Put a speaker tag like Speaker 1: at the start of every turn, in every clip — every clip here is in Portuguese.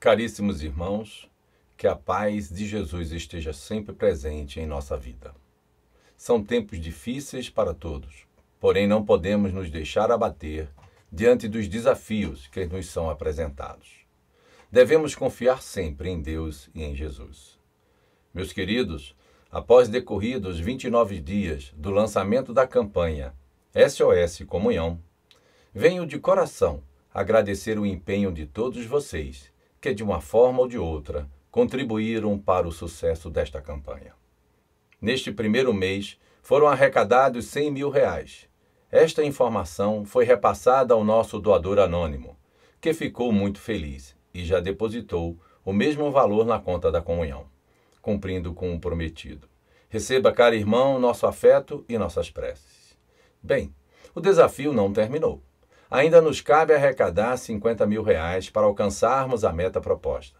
Speaker 1: Caríssimos irmãos, que a paz de Jesus esteja sempre presente em nossa vida. São tempos difíceis para todos, porém não podemos nos deixar abater diante dos desafios que nos são apresentados. Devemos confiar sempre em Deus e em Jesus. Meus queridos, após decorridos 29 dias do lançamento da campanha SOS Comunhão, venho de coração agradecer o empenho de todos vocês que, de uma forma ou de outra, contribuíram para o sucesso desta campanha. Neste primeiro mês, foram arrecadados 100 mil reais. Esta informação foi repassada ao nosso doador anônimo, que ficou muito feliz e já depositou o mesmo valor na conta da comunhão, cumprindo com o prometido. Receba, caro irmão, nosso afeto e nossas preces. Bem, o desafio não terminou ainda nos cabe arrecadar 50 mil reais para alcançarmos a meta proposta.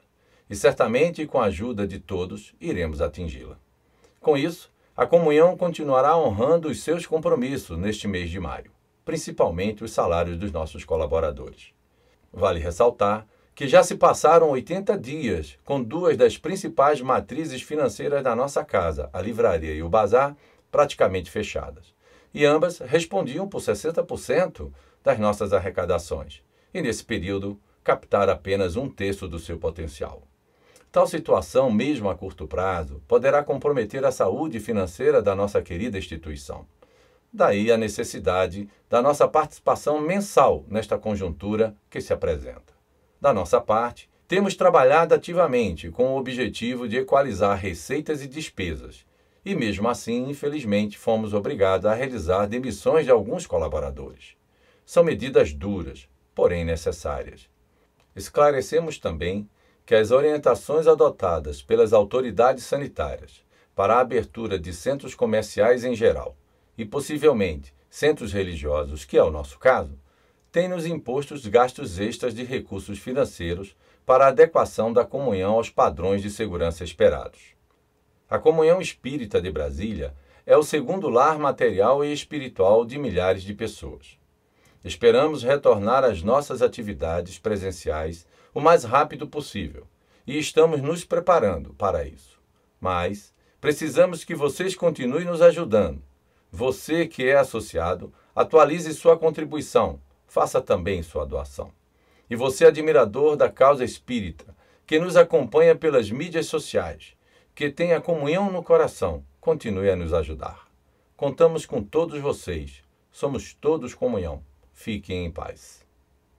Speaker 1: E certamente, com a ajuda de todos, iremos atingi-la. Com isso, a comunhão continuará honrando os seus compromissos neste mês de maio, principalmente os salários dos nossos colaboradores. Vale ressaltar que já se passaram 80 dias com duas das principais matrizes financeiras da nossa casa, a Livraria e o Bazar, praticamente fechadas. E ambas respondiam por 60% das nossas arrecadações e, nesse período, captar apenas um terço do seu potencial. Tal situação, mesmo a curto prazo, poderá comprometer a saúde financeira da nossa querida instituição. Daí a necessidade da nossa participação mensal nesta conjuntura que se apresenta. Da nossa parte, temos trabalhado ativamente com o objetivo de equalizar receitas e despesas, e mesmo assim, infelizmente, fomos obrigados a realizar demissões de alguns colaboradores. São medidas duras, porém necessárias. Esclarecemos também que as orientações adotadas pelas autoridades sanitárias para a abertura de centros comerciais em geral e possivelmente centros religiosos, que é o nosso caso, têm nos impostos gastos extras de recursos financeiros para a adequação da comunhão aos padrões de segurança esperados. A Comunhão Espírita de Brasília é o segundo lar material e espiritual de milhares de pessoas. Esperamos retornar às nossas atividades presenciais o mais rápido possível e estamos nos preparando para isso. Mas precisamos que vocês continuem nos ajudando. Você que é associado, atualize sua contribuição, faça também sua doação. E você, admirador da causa espírita, que nos acompanha pelas mídias sociais, que tem a comunhão no coração, continue a nos ajudar. Contamos com todos vocês, somos todos comunhão. Fiquem em paz.